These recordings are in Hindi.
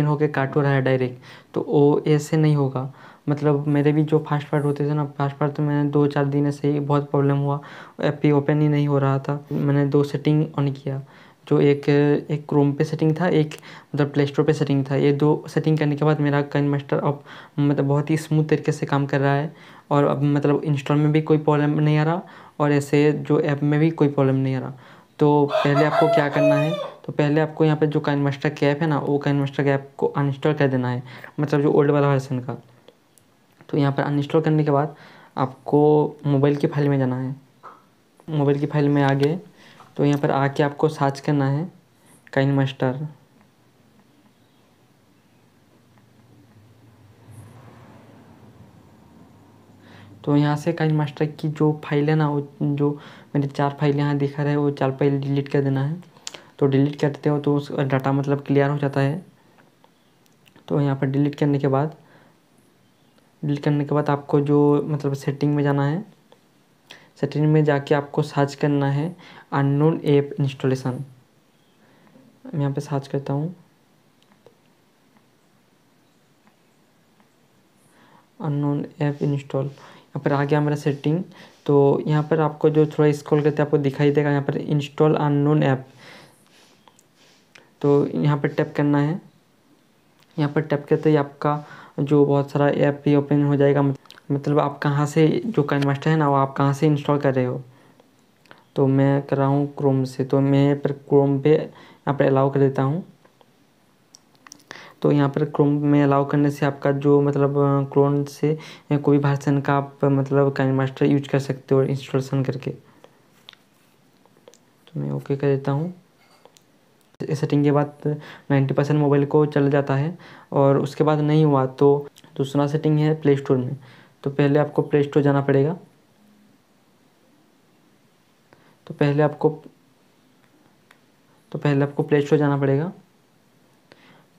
ओपन होके काट हो रहा है डायरेक्ट तो वो ऐसे नहीं होगा मतलब मेरे भी जो फास्ट पार्ट होते थे ना फास्ट पार्ट तो मैंने दो चार दिन से ही बहुत प्रॉब्लम हुआ एप ओपन ही नहीं हो रहा था मैंने दो सेटिंग ऑन किया जो एक एक क्रोम पे सेटिंग था एक मतलब प्ले स्टोर पर सेटिंग था ये दो सेटिंग करने के बाद मेरा कैन मास्टर अब मतलब बहुत ही स्मूथ तरीके से काम कर रहा है और अब मतलब इंस्टॉल में भी कोई प्रॉब्लम नहीं आ रहा और ऐसे जो ऐप में भी कोई प्रॉब्लम नहीं आ रहा तो पहले आपको क्या करना है तो पहले आपको यहाँ पे जो काइन मास्टर कैप ऐप है ना वो काइन मास्टर कैप ऐप को अनइंस्टॉल कर देना है मतलब जो ओल्ड वाला वर्सन का तो यहाँ पर अनइंस्टॉल करने के बाद आपको मोबाइल की फाइल में जाना है मोबाइल की फाइल में आ गए तो यहाँ पर आके आपको सर्च करना है काइन मास्टर तो यहाँ से काइन मास्टर की जो फाइल है ना वो जो मेरे चार फाइल यहाँ दिखा रहे हैं वो चार फाइल डिलीट कर देना है तो डिलीट कर देते हो तो उस डाटा मतलब क्लियर हो जाता है तो यहाँ पर डिलीट करने के बाद डिलीट करने के बाद आपको जो मतलब सेटिंग में जाना है सेटिंग में जाके आपको सर्च करना है अननोन ऐप इंस्टॉलेशन यहाँ पे सर्च करता हूँ अननोन ऐप इंस्टॉल यहाँ पर आ गया हमारा सेटिंग तो यहाँ पर आपको जो थोड़ा स्क्रॉल करते हैं आपको दिखाई देगा यहाँ पर इंस्टॉल अननोन ऐप तो यहाँ पर टैप करना है यहाँ पर टैप करते ही आपका जो बहुत सारा ऐप भी ओपन हो जाएगा मतलब आप कहाँ से जो कैनमास्टर है ना वो आप कहाँ से इंस्टॉल कर रहे हो तो मैं कर रहा हूँ क्रोम से तो मैं पर क्रोम पे यहाँ पर अलाउ कर देता हूँ तो यहाँ पर क्रोम में अलाउ करने से आपका जो मतलब क्रोन से कोई भाषण का आप मतलब काइन मास्टर यूज कर सकते हो इंस्टॉलेशन करके तो मैं ओके कर देता हूँ सेटिंग के बाद नाइन्टी परसेंट मोबाइल को चल जाता है और उसके बाद नहीं हुआ तो दूसरा सेटिंग है प्ले स्टोर में तो पहले आपको प्ले स्टोर जाना पड़ेगा तो पहले आपको तो पहले आपको प्ले स्टोर जाना पड़ेगा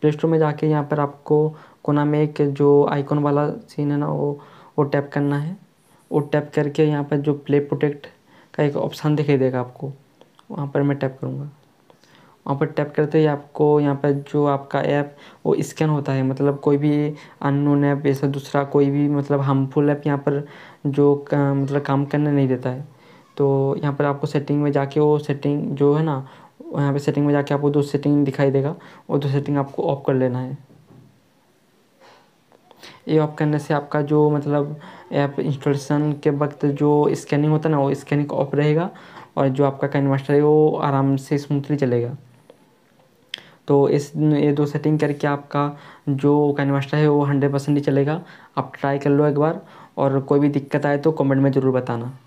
प्ले स्टोर में जाके यहाँ पर आपको कोना में एक जो आइकॉन वाला सीन है ना वो वो टैप करना है वो टैप करके यहाँ पर जो प्ले प्रोटेक्ट का एक ऑप्शन दिखाई देगा आपको वहाँ पर मैं टैप करूँगा वहाँ पर टैप करते ही आपको यहाँ पर जो आपका ऐप वो स्कैन होता है मतलब कोई भी अननोन ऐप ऐसा दूसरा कोई भी मतलब हार्मफुल ऐप यहाँ पर जो का, मतलब काम करने नहीं देता है तो यहाँ पर आपको सेटिंग में जाके वो सेटिंग जो है ना यहाँ पे सेटिंग में जाके आपको दो सेटिंग दिखाई देगा और दो सेटिंग आपको ऑफ कर लेना है ये ऑफ करने से आपका जो मतलब ऐप इंस्टॉलेशन के वक्त जो स्कैनिंग होता है ना वो स्कैनिंग ऑफ रहेगा और जो आपका मास्टर है वो आराम से स्मूथली चलेगा तो इस ये दो सेटिंग करके आपका जो मास्टर है वो हंड्रेड परसेंट ही चलेगा आप ट्राई कर लो एक बार और कोई भी दिक्कत आए तो कमेंट में ज़रूर बताना